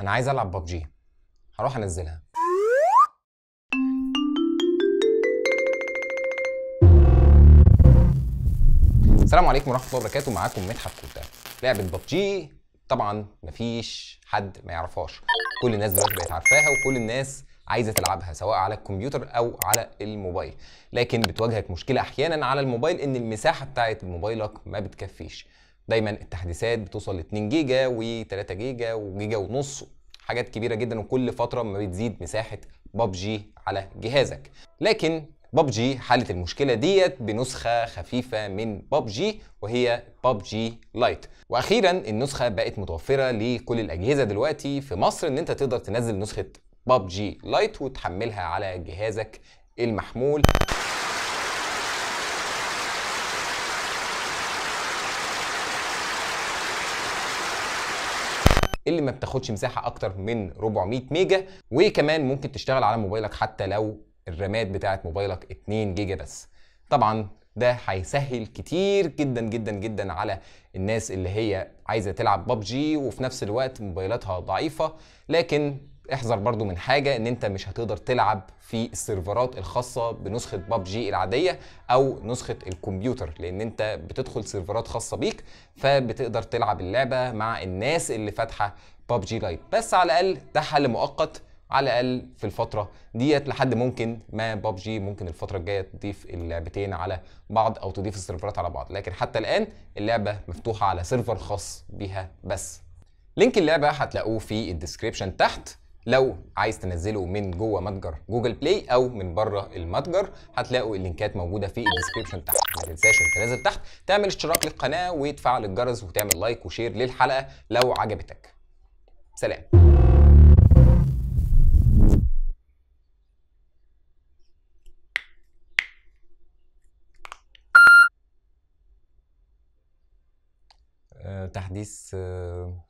انا عايز العب ببجي هروح انزلها السلام عليكم ورحمه الله وبركاته معاكم مدحت كوتا لعبه ببجي طبعا مفيش حد ما يعرفهاش كل الناس دلوقتي بقت عارفاها وكل الناس عايزه تلعبها سواء على الكمبيوتر او على الموبايل لكن بتواجهك مشكله احيانا على الموبايل ان المساحه بتاعه موبايلك ما بتكفيش دايما التحديثات بتوصل ل 2 جيجا و3 جيجا وجيجا ونص حاجات كبيره جدا وكل فتره ما بتزيد مساحه ببجي على جهازك لكن ببجي حلت المشكله ديت بنسخه خفيفه من ببجي وهي ببجي لايت واخيرا النسخه بقت متوفره لكل الاجهزه دلوقتي في مصر ان انت تقدر تنزل نسخه ببجي لايت وتحملها على جهازك المحمول اللي ما بتاخدش مساحه اكتر من 400 ميجا وكمان ممكن تشتغل على موبايلك حتى لو الرامات بتاعه موبايلك 2 جيجا بس طبعا ده هيسهل كتير جدا جدا جدا على الناس اللي هي عايزه تلعب ببجي وفي نفس الوقت موبايلاتها ضعيفه لكن احذر برضو من حاجة ان انت مش هتقدر تلعب في السيرفرات الخاصة بنسخة باب جي العادية او نسخة الكمبيوتر لان انت بتدخل سيرفرات خاصة بيك فبتقدر تلعب اللعبة مع الناس اللي فاتحة باب جي لايت بس على الاقل ده حل مؤقت على الاقل في الفتره ديت لحد ممكن ما باب جي ممكن الفتره الجايه تضيف اللعبتين على بعض او تضيف السيرفرات على بعض لكن حتى الان اللعبه مفتوحه على سيرفر خاص بيها بس لينك اللعبه هتلاقوه في الديسكريبشن تحت لو عايز تنزله من جوه متجر جوجل بلاي او من بره المتجر هتلاقوا اللينكات موجوده في الديسكربشن تحت ما تنساش انت نازل تحت تعمل اشتراك للقناه وتفعل الجرس وتعمل لايك وشير للحلقه لو عجبتك سلام آه، تحديث آه،